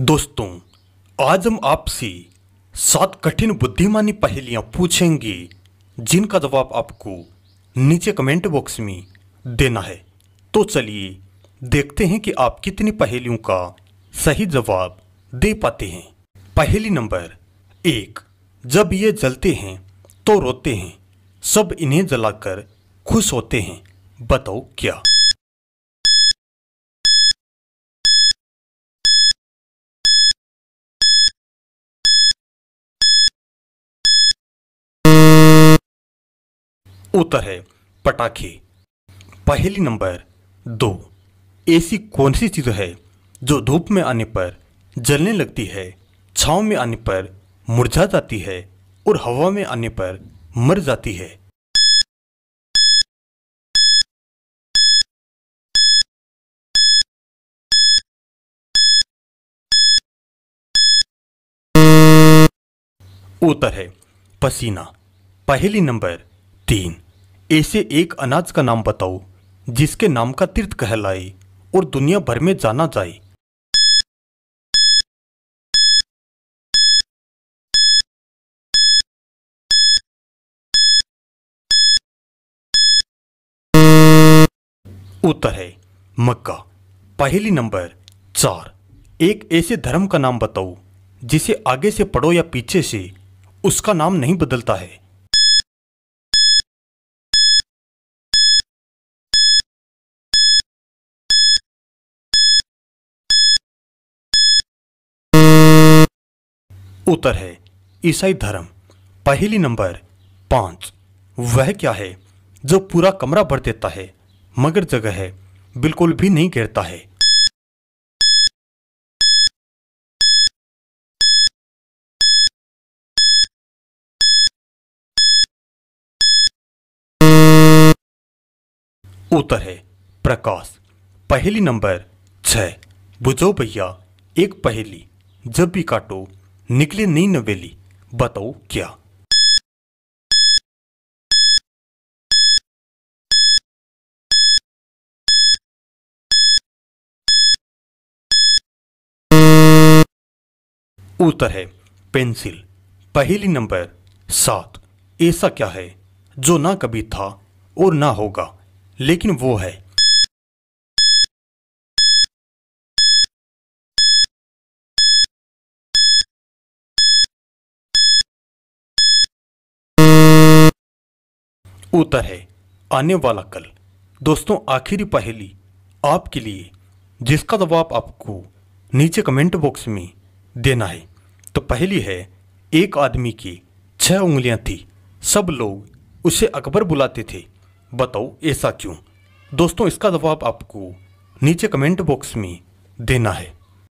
दोस्तों आज हम आपसे सात कठिन बुद्धिमानी पहेलियां पूछेंगे जिनका जवाब आपको नीचे कमेंट बॉक्स में देना है तो चलिए देखते हैं कि आप कितनी पहेलियों का सही जवाब दे पाते हैं पहेली नंबर एक जब ये जलते हैं तो रोते हैं सब इन्हें जलाकर खुश होते हैं बताओ क्या उत्तर है पटाखे पहली नंबर दो ऐसी कौन सी चीज़ है जो धूप में आने पर जलने लगती है छाव में आने पर मुरझा जाती है और हवा में आने पर मर जाती है उत्तर है पसीना पहली नंबर तीन ऐसे एक अनाज का नाम बताओ जिसके नाम का तीर्थ कहलाए और दुनिया भर में जाना जाए उत्तर है मक्का पहली नंबर चार एक ऐसे धर्म का नाम बताओ जिसे आगे से पढ़ो या पीछे से उसका नाम नहीं बदलता है उत्तर है ईसाई धर्म पहली नंबर पांच वह क्या है जो पूरा कमरा भर देता है मगर जगह है बिल्कुल भी नहीं घेरता है उत्तर है प्रकाश पहली नंबर छह बुझो भैया एक पहेली जब भी काटो निकले नहीं नवेली बताओ क्या उत्तर है पेंसिल पहली नंबर सात ऐसा क्या है जो ना कभी था और ना होगा लेकिन वो है उत्तर है आने वाला कल दोस्तों आखिरी पहेली आपके लिए जिसका जवाब आपको नीचे कमेंट बॉक्स में देना है तो पहली है एक आदमी की छह उंगलियां थी सब लोग उसे अकबर बुलाते थे बताओ ऐसा क्यों दोस्तों इसका जवाब आपको नीचे कमेंट बॉक्स में देना है